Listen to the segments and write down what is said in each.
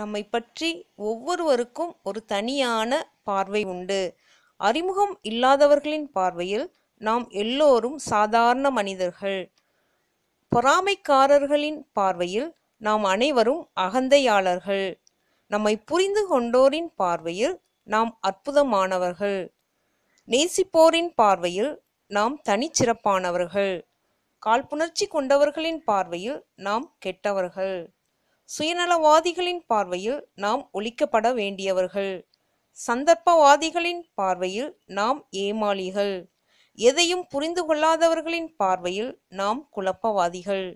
நம்மை பற்றி ஒவ்வொருவருக்கும் ஒரு தனியான பார்வை உண்டு அறிமுகம் இல்லாதவர்களின் பார்வையில் நாம் எல்லோரும் சாதாரண மனிதர்கள் பொறாமைக்காரர்களின் பார்வையில் நாம் அனைவரும் அகந்தையாளர்கள் நம்மை புரிந்து கொண்டோரின் பார்வையில் நாம் அற்புதமானவர்கள் நேசிப்போரின் பார்வையில் நாம் தனிச்சிறப்பானவர்கள் காழ்ப்புணர்ச்சி கொண்டவர்களின் பார்வையில் நாம் கெட்டவர்கள் சுயநலவாதிகளின் பார்வையில் நாம் ஒழிக்கப்பட வேண்டியவர்கள் சந்தர்ப்பவாதிகளின் பார்வையில் நாம் ஏமாளிகள் எதையும் புரிந்து கொள்ளாதவர்களின் பார்வையில் நாம் குழப்பவாதிகள்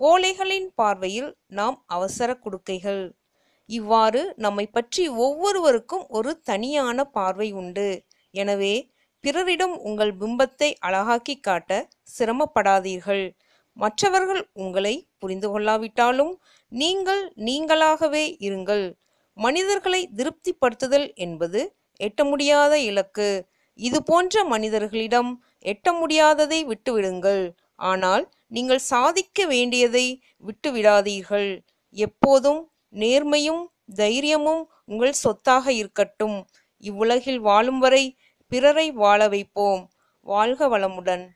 கோழைகளின் பார்வையில் நாம் அவசர குடுக்கைகள் இவ்வாறு நம்மை பற்றி ஒவ்வொருவருக்கும் ஒரு தனியான பார்வை உண்டு எனவே பிறரிடம் உங்கள் பிம்பத்தை அழகாக்கி காட்ட சிரமப்படாதீர்கள் மற்றவர்கள் உங்களை புரிந்து கொள்ளாவிட்டாலும் நீங்கள் நீங்களாகவே இருங்கள் மனிதர்களை திருப்திப்படுத்துதல் என்பது எட்ட முடியாத இலக்கு இது போன்ற மனிதர்களிடம் எட்ட முடியாததை விட்டுவிடுங்கள் ஆனால் நீங்கள் சாதிக்க வேண்டியதை விட்டுவிடாதீர்கள் எப்போதும் நேர்மையும் தைரியமும் உங்கள் சொத்தாக இருக்கட்டும் இவ்வுலகில் வாழும் வரை பிறரை வாழ வைப்போம் வாழ்க வளமுடன்